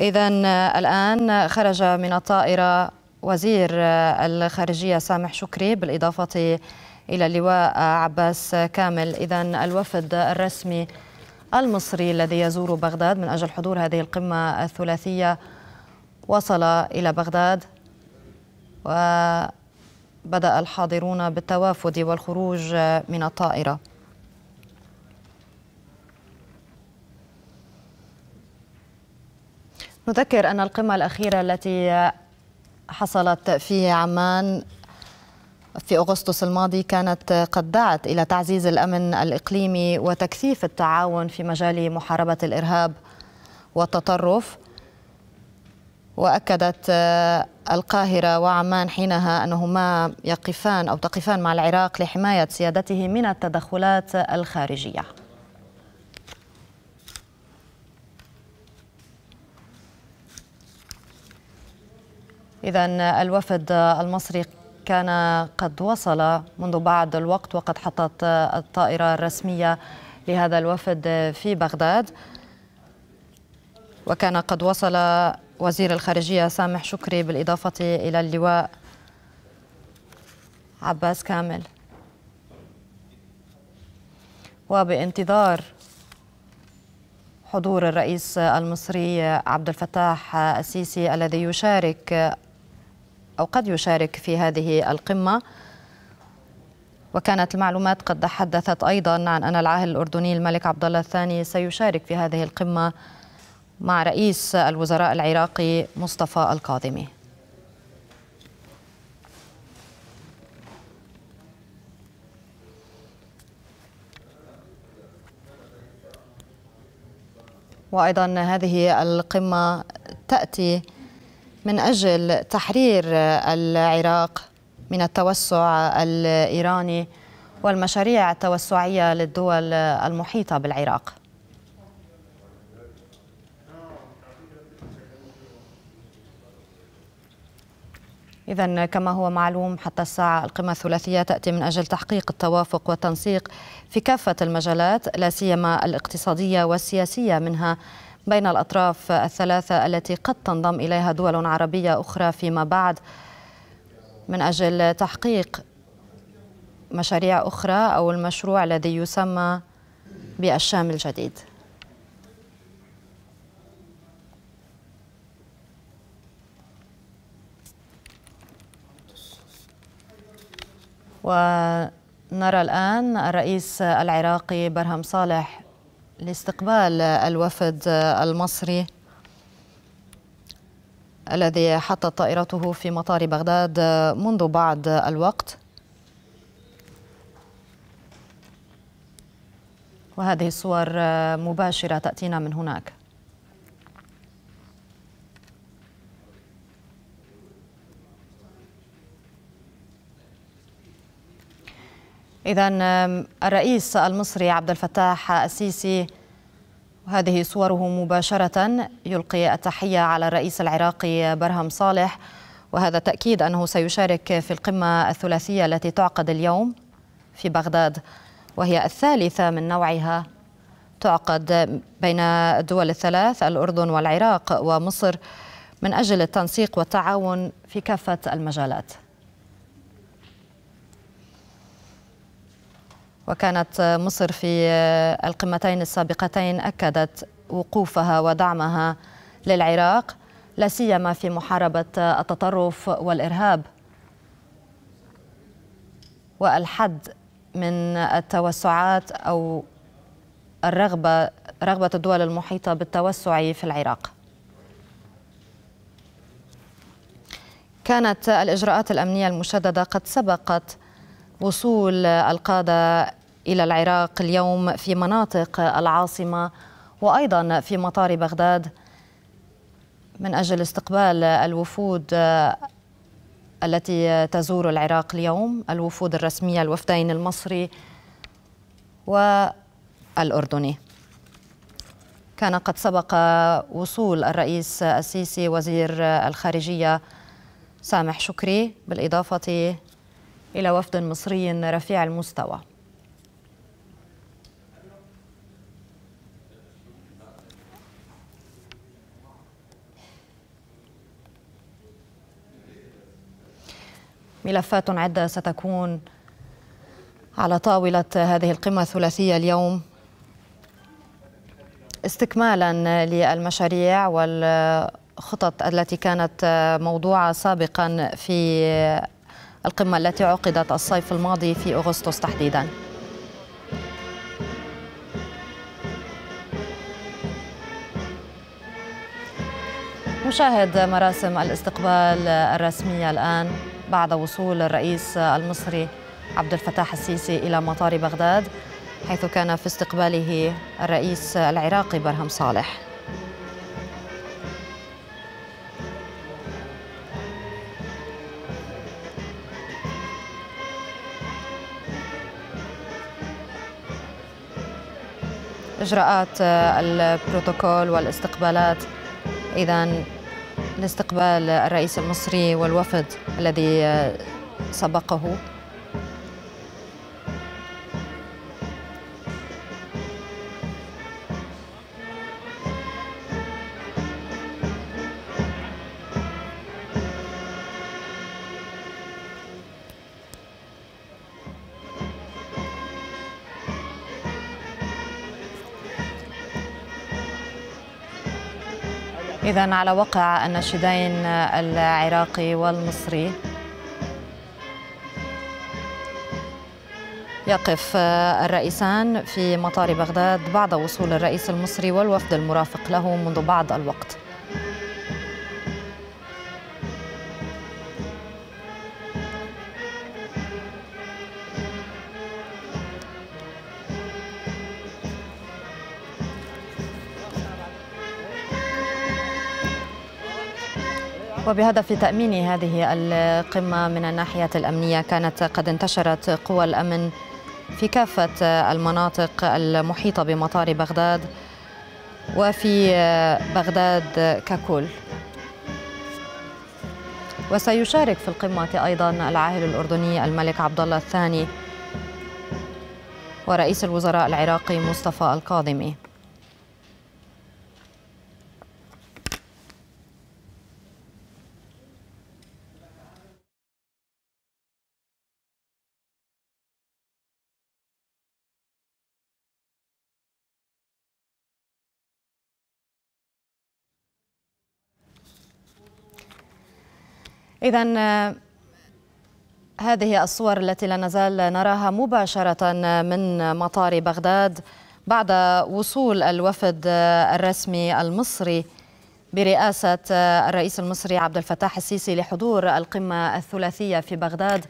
إذا آه، الآن خرج من الطائرة وزير آه، الخارجية سامح شكري بالإضافة إلى اللواء آه، عباس كامل إذا الوفد الرسمي المصري الذي يزور بغداد من أجل حضور هذه القمة الثلاثية وصل إلى بغداد وبدأ الحاضرون بالتوافد والخروج من الطائرة نذكر أن القمة الأخيرة التي حصلت في عمان في أغسطس الماضي كانت قد دعت إلى تعزيز الأمن الإقليمي وتكثيف التعاون في مجال محاربة الإرهاب والتطرف وأكدت القاهرة وعمان حينها أنهما يقفان أو تقفان مع العراق لحماية سيادته من التدخلات الخارجية إذا الوفد المصري كان قد وصل منذ بعض الوقت وقد حطت الطائرة الرسمية لهذا الوفد في بغداد وكان قد وصل وزير الخارجية سامح شكري بالإضافة إلى اللواء عباس كامل وبانتظار حضور الرئيس المصري عبد الفتاح السيسي الذي يشارك أو قد يشارك في هذه القمة وكانت المعلومات قد تحدثت أيضا عن أن العاهل الأردني الملك عبد الله الثاني سيشارك في هذه القمة مع رئيس الوزراء العراقي مصطفى القادمي وايضا هذه القمه تاتي من أجل تحرير العراق من التوسع الإيراني والمشاريع التوسعية للدول المحيطة بالعراق إذا كما هو معلوم حتى الساعة القمة الثلاثية تأتي من أجل تحقيق التوافق والتنسيق في كافة المجالات لا سيما الاقتصادية والسياسية منها بين الأطراف الثلاثة التي قد تنضم إليها دول عربية أخرى فيما بعد من أجل تحقيق مشاريع أخرى أو المشروع الذي يسمى بالشام الجديد ونرى الآن الرئيس العراقي برهم صالح لاستقبال الوفد المصري الذي حطت طائرته في مطار بغداد منذ بعض الوقت وهذه الصور مباشرة تأتينا من هناك إذا الرئيس المصري عبد الفتاح السيسي وهذه صوره مباشرة يلقي التحية على الرئيس العراقي برهم صالح وهذا تأكيد أنه سيشارك في القمة الثلاثية التي تعقد اليوم في بغداد وهي الثالثة من نوعها تعقد بين الدول الثلاث الأردن والعراق ومصر من أجل التنسيق والتعاون في كافة المجالات وكانت مصر في القمتين السابقتين أكدت وقوفها ودعمها للعراق لا سيما في محاربة التطرف والإرهاب والحد من التوسعات أو الرغبة رغبة الدول المحيطة بالتوسع في العراق كانت الإجراءات الأمنية المشددة قد سبقت وصول القادة إلى العراق اليوم في مناطق العاصمة وأيضا في مطار بغداد من أجل استقبال الوفود التي تزور العراق اليوم الوفود الرسمية الوفدين المصري والأردني كان قد سبق وصول الرئيس السيسي وزير الخارجية سامح شكري بالإضافة إلى وفد مصري رفيع المستوى ملفات عدة ستكون على طاولة هذه القمة الثلاثية اليوم استكمالا للمشاريع والخطط التي كانت موضوعة سابقا في القمة التي عقدت الصيف الماضي في أغسطس تحديداً نشاهد مراسم الاستقبال الرسمية الآن بعد وصول الرئيس المصري عبد الفتاح السيسي إلى مطار بغداد حيث كان في استقباله الرئيس العراقي برهم صالح إجراءات آه، البروتوكول والاستقبالات إذا لاستقبال الرئيس المصري والوفد الذي آه، سبقه إذا على وقع الناشدين العراقي والمصري يقف الرئيسان في مطار بغداد بعد وصول الرئيس المصري والوفد المرافق له منذ بعض الوقت وبهدف تأمين هذه القمة من الناحية الأمنية كانت قد انتشرت قوى الأمن في كافة المناطق المحيطة بمطار بغداد وفي بغداد ككل وسيشارك في القمة أيضا العاهل الأردني الملك عبد الله الثاني ورئيس الوزراء العراقي مصطفى الكاظمي إذا آه، هذه الصور التي لا نزال نراها مباشرة آه، من مطار بغداد بعد وصول الوفد آه، الرسمي المصري برئاسة الرئيس المصري عبد الفتاح السيسي لحضور القمة الثلاثية في بغداد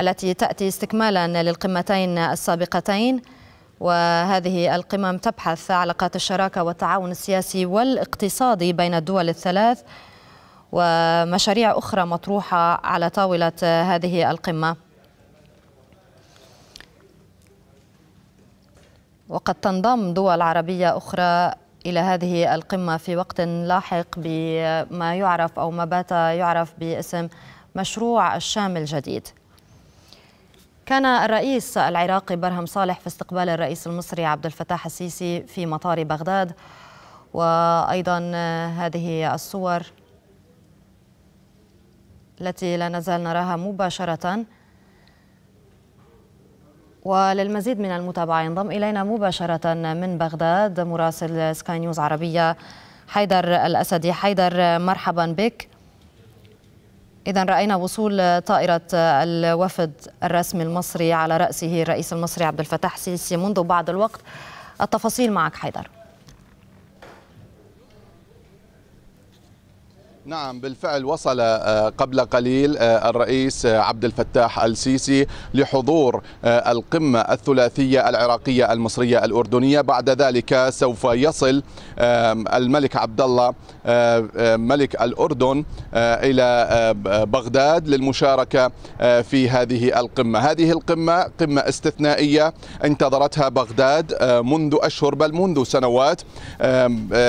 التي تأتي استكمالا للقمتين السابقتين وهذه القمم تبحث علاقات الشراكة والتعاون السياسي والاقتصادي بين الدول الثلاث ومشاريع أخرى مطروحة على طاولة هذه القمة وقد تنضم دول عربية أخرى إلى هذه القمة في وقت لاحق بما يعرف أو ما بات يعرف باسم مشروع الشام الجديد كان الرئيس العراقي برهم صالح في استقبال الرئيس المصري عبد الفتاح السيسي في مطار بغداد وأيضا هذه الصور التي لا نزال نراها مباشرة وللمزيد من المتابعة ينضم إلينا مباشرة من بغداد مراسل سكاي نيوز عربية حيدر الأسدي حيدر مرحبا بك إذا رأينا وصول طائرة الوفد الرسمي المصري على رأسه الرئيس المصري عبد الفتاح السيسي منذ بعض الوقت التفاصيل معك حيدر نعم بالفعل وصل آه، قبل قليل آه، الرئيس آه، عبد الفتاح السيسي لحضور القمة الثلاثية العراقية المصرية الأردنية بعد ذلك سوف يصل الملك عبد الله ملك الأردن إلى بغداد للمشاركة في هذه القمة هذه القمة قمة استثنائية انتظرتها بغداد منذ أشهر بل منذ سنوات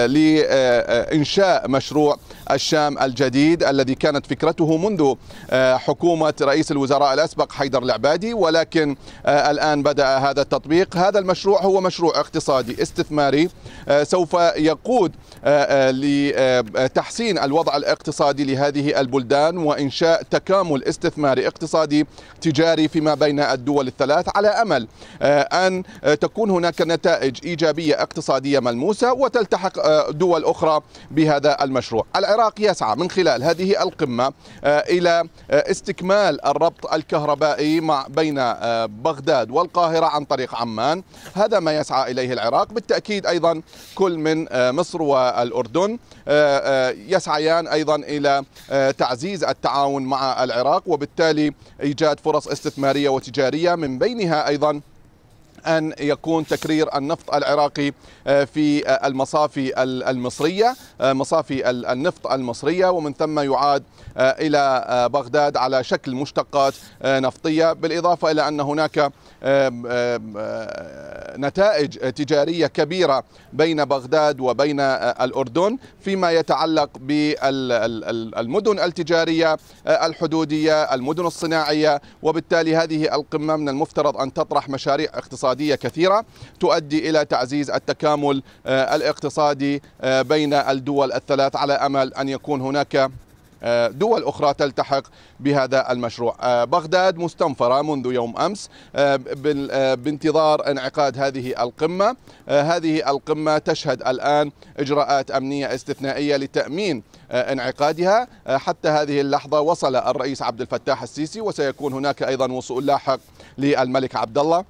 لإنشاء مشروع الشام الجديد الذي كانت فكرته منذ آه، حكومة رئيس الوزراء الأسبق حيدر العبادي ولكن آه، الآن بدأ هذا التطبيق هذا المشروع هو مشروع اقتصادي استثماري آه، سوف يقود لتحسين الوضع الاقتصادي لهذه البلدان وإنشاء تكامل استثماري اقتصادي تجاري فيما بين الدول الثلاث على أمل أن تكون هناك نتائج إيجابية اقتصادية ملموسة وتلتحق دول أخرى بهذا المشروع العراق يسعى من خلال هذه القمة آه، إلى آه، استكمال الربط الكهربائي مع بين آه، بغداد والقاهرة عن طريق عمان هذا ما يسعى إليه العراق بالتأكيد أيضا كل من مصر والأردن يسعيان أيضا إلى تعزيز التعاون مع العراق وبالتالي إيجاد فرص استثمارية وتجارية من بينها أيضا أن يكون تكرير النفط العراقي آه، في آه، المصافي المصرية آه، مصافي النفط المصرية ومن ثم يعاد إلى بغداد على شكل مشتقات نفطية بالإضافة إلى أن هناك نتائج تجارية كبيرة بين بغداد وبين الأردن فيما يتعلق بالمدن التجارية الحدودية المدن الصناعية وبالتالي هذه القمة من المفترض أن تطرح مشاريع اقتصادية كثيرة تؤدي إلى تعزيز التكامل الاقتصادي بين الدول الثلاث على أمل أن يكون هناك آه، دول أخرى تلتحق بهذا المشروع آه، بغداد مستنفرة منذ يوم أمس آه، بانتظار انعقاد هذه القمة هذه القمة تشهد الآن إجراءات أمنية استثنائية لتأمين انعقادها حتى هذه اللحظة وصل الرئيس عبد الفتاح السيسي وسيكون هناك أيضا وصول لاحق للملك عبد الله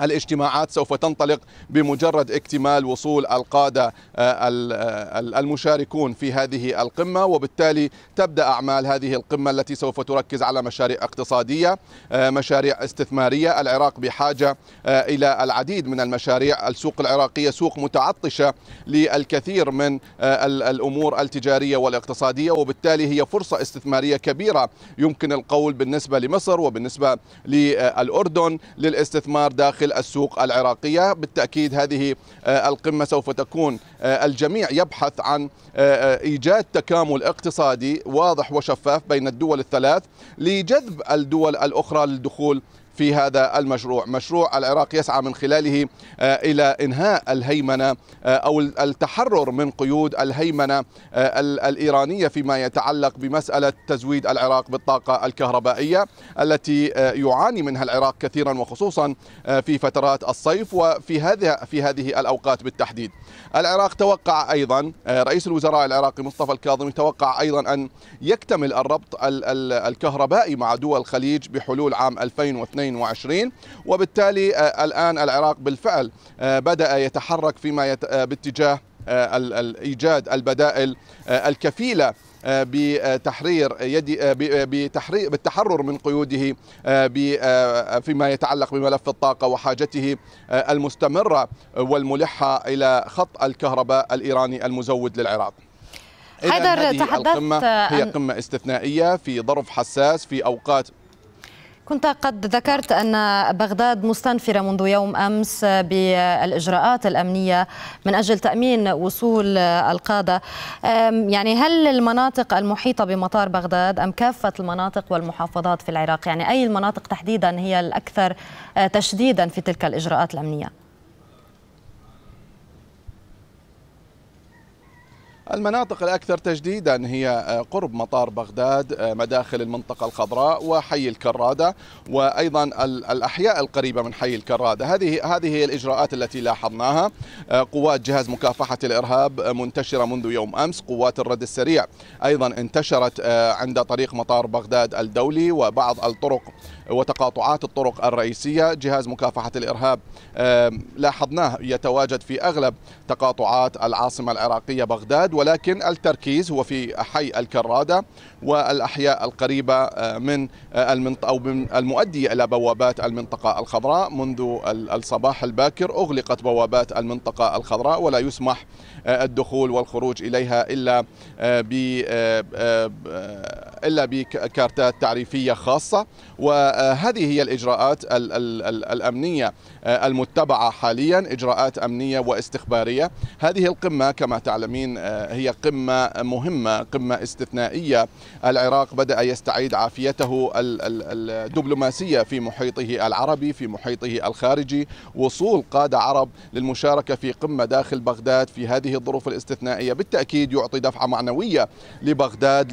الاجتماعات سوف تنطلق بمجرد اكتمال وصول القادة آه، آه، المشاركون في هذه القمة وبالتالي تبدأ أعمال هذه القمة التي سوف تركز على مشاريع اقتصادية آه، مشاريع استثمارية العراق بحاجة إلى العديد من المشاريع السوق العراقية سوق متعطشة للكثير من الأمور التجارية والاقتصادية وبالتالي هي فرصة استثمارية كبيرة يمكن القول بالنسبة لمصر وبالنسبة للأردن للاستثمار داخل داخل السوق العراقية بالتأكيد هذه آه، القمة سوف تكون آه، الجميع يبحث عن آه، إيجاد تكامل اقتصادي واضح وشفاف بين الدول الثلاث لجذب الدول الأخرى للدخول في هذا المشروع مشروع العراق يسعى من خلاله آه، إلى إنهاء الهيمنة آه، أو التحرر من قيود الهيمنة آه، الإيرانية فيما يتعلق بمسألة تزويد العراق بالطاقة الكهربائية التي يعاني منها العراق كثيرا وخصوصا في فترات الصيف وفي هذه في هذه الأوقات بالتحديد العراق توقع أيضا رئيس الوزراء العراقي مصطفى الكاظمي توقع أيضا أن يكتمل الربط الكهربائي مع دول الخليج بحلول عام 2022 2022 وبالتالي آه، الآن العراق بالفعل آه، بدأ يتحرك فيما يت... آه، باتجاه ايجاد البدائل الكفيله بتحرير يدي بتحرير بالتحرر من قيوده فيما يتعلق بملف الطاقه وحاجته المستمره والملحه الى خط الكهرباء الايراني المزود للعراق. هذا تحدثت القمة هي قمة استثنائية في ظرف حساس في أوقات كنت قد ذكرت أن بغداد مستنفرة منذ يوم أمس بالإجراءات الأمنية من أجل تأمين وصول القادة يعني هل المناطق المحيطة بمطار بغداد أم كافة المناطق والمحافظات في العراق يعني أي المناطق تحديدا هي الأكثر آه، تشديدا في تلك الإجراءات الأمنية؟ المناطق الأكثر تجديدا هي آه، قرب مطار بغداد آه، مداخل المنطقة الخضراء وحي الكرادة وأيضا الأحياء القريبة من حي الكرادة هذه هذه هي الإجراءات التي لاحظناها آه، قوات جهاز مكافحة الإرهاب منتشرة منذ يوم أمس قوات الرد السريع أيضا انتشرت عند طريق مطار بغداد الدولي وبعض الطرق وتقاطعات الطرق الرئيسية جهاز مكافحة الإرهاب لاحظناه يتواجد في أغلب تقاطعات العاصمة العراقية بغداد ولكن التركيز هو في حي الكرادة والأحياء القريبة آه، من آه، المنطقة أو من المؤدية إلى بوابات المنطقة الخضراء منذ الصباح الباكر أغلقت بوابات المنطقة الخضراء ولا يسمح آه، الدخول والخروج إليها إلا ب إلا بكارتات تعريفية خاصة وهذه هي الإجراءات الأمنية المتبعة حاليا إجراءات أمنية واستخبارية هذه القمة كما تعلمين هي قمة مهمة قمة استثنائية العراق بدأ يستعيد عافيته الدبلوماسية في محيطه العربي في محيطه الخارجي وصول قادة عرب للمشاركة في قمة داخل بغداد في هذه الظروف الاستثنائية بالتأكيد يعطي دفعة معنوية لبغداد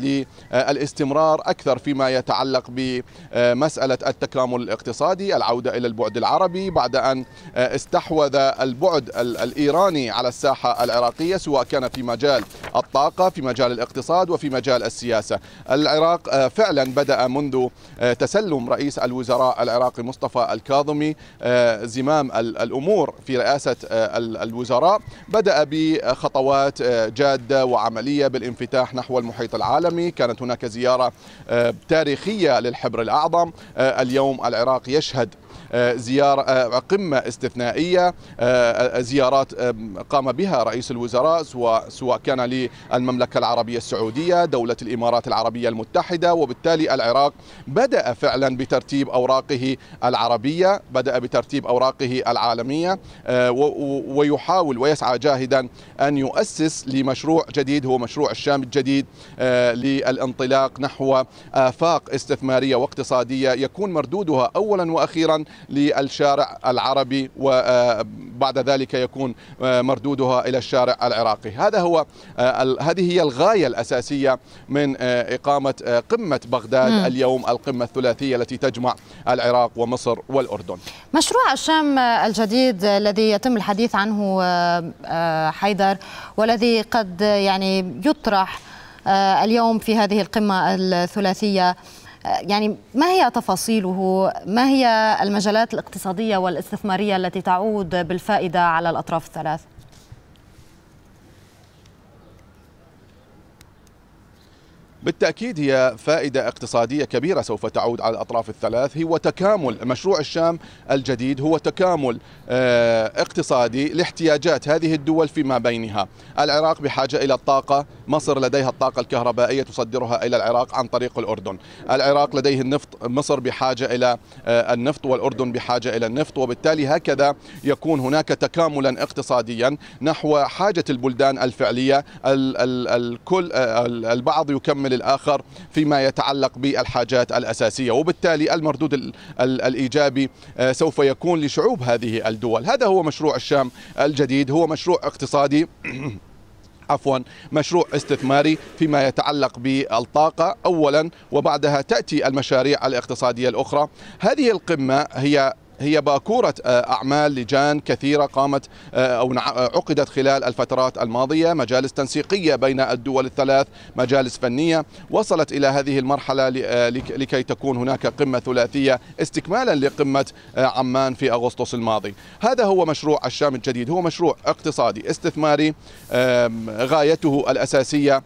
للاستمرار أكثر فيما يتعلق بمسألة التكامل الاقتصادي العودة إلى البعد العربي بعد أن استحوذ البعد الإيراني على الساحة العراقية سواء كان في مجال مجال الطاقة في مجال الاقتصاد وفي مجال السياسة العراق آه، فعلا بدأ منذ آه، تسلم رئيس الوزراء العراقي مصطفى الكاظمي آه، زمام الأمور في رئاسة الوزراء بدأ بخطوات جادة وعملية بالانفتاح نحو المحيط العالمي كانت هناك زيارة تاريخية للحبر الأعظم اليوم العراق يشهد آه، زيارة آه، قمة استثنائية آه، زيارات قام بها رئيس الوزراء سواء كان للمملكة العربية السعودية دولة الإمارات العربية المتحدة وبالتالي العراق بدأ فعلا بترتيب أوراقه العربية بدأ بترتيب أوراقه العالمية ويحاول ويسعى جاهدا أن يؤسس لمشروع جديد هو مشروع الشام الجديد للانطلاق نحو آفاق استثمارية واقتصادية يكون مردودها أولا وأخيرا للشارع العربي وبعد آه، ذلك يكون آه، مردودها إلى الشارع العراقي هذا هو آه، هذه هي الغاية الأساسية من إقامة قمة بغداد م. اليوم القمة الثلاثية التي تجمع العراق ومصر والأردن مشروع الشام الجديد الذي يتم الحديث عنه حيدر والذي قد يعني يطرح اليوم في هذه القمة الثلاثية يعني ما هي تفاصيله ما هي المجالات الاقتصادية والاستثمارية التي تعود بالفائدة على الأطراف الثلاث؟ بالتأكيد هي فائدة اقتصادية كبيرة سوف تعود على الأطراف الثلاث هو تكامل مشروع الشام الجديد هو تكامل آه، اقتصادي لاحتياجات هذه الدول فيما بينها العراق بحاجة إلى الطاقة مصر لديها الطاقة الكهربائية تصدرها إلى العراق عن طريق الأردن العراق لديه النفط مصر بحاجة إلى آه، النفط والأردن بحاجة إلى النفط وبالتالي هكذا يكون هناك تكاملا اقتصاديا نحو حاجة البلدان الفعلية الكل آه، البعض يكمل العامل الآخر فيما يتعلق بالحاجات الأساسية وبالتالي المردود الإيجابي آه، سوف يكون لشعوب هذه الدول هذا هو مشروع الشام الجديد هو مشروع اقتصادي عفوا مشروع استثماري فيما يتعلق بالطاقة أولا وبعدها تأتي المشاريع الاقتصادية الأخرى هذه القمة هي هي باكورة آه، أعمال لجان كثيرة قامت آه، أو آه، عقدت خلال الفترات الماضية مجالس تنسيقية بين الدول الثلاث مجالس فنية وصلت إلى هذه المرحلة لكي تكون هناك قمة ثلاثية استكمالا لقمة عمان في أغسطس الماضي هذا هو مشروع الشام الجديد هو مشروع اقتصادي استثماري غايته الأساسية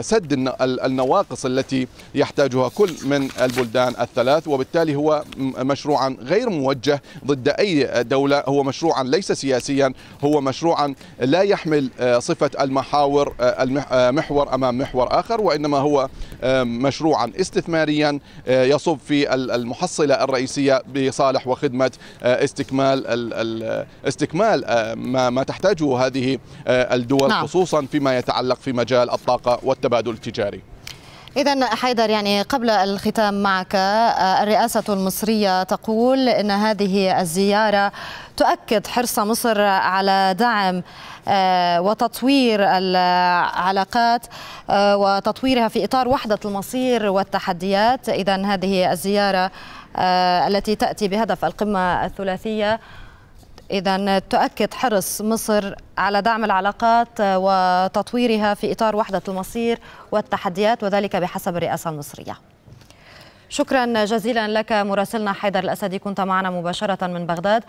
سد النواقص التي يحتاجها كل من البلدان الثلاث وبالتالي هو مشروعا غير غير موجه ضد أي دولة هو مشروعا ليس سياسيا هو مشروعا لا يحمل آه، صفة المحاور آه، آه، محور أمام محور آخر وإنما هو مشروعا استثماريا يصب في المحصلة الرئيسية بصالح وخدمة استكمال استكمال ما تحتاجه هذه الدول نعم. خصوصا فيما يتعلق في مجال الطاقة والتبادل التجاري إذا حيدر يعني قبل الختام معك آه، الرئاسة المصرية تقول أن هذه الزيارة تؤكد حرص مصر على دعم آه، وتطوير العلاقات آه، وتطويرها في إطار وحدة المصير والتحديات إذا هذه الزيارة التي تأتي بهدف القمة الثلاثية إذا تؤكد حرص مصر على دعم العلاقات وتطويرها في إطار وحدة المصير والتحديات وذلك بحسب الرئاسة المصرية شكرا جزيلا لك مراسلنا حيدر الأسدي كنت معنا مباشرة من بغداد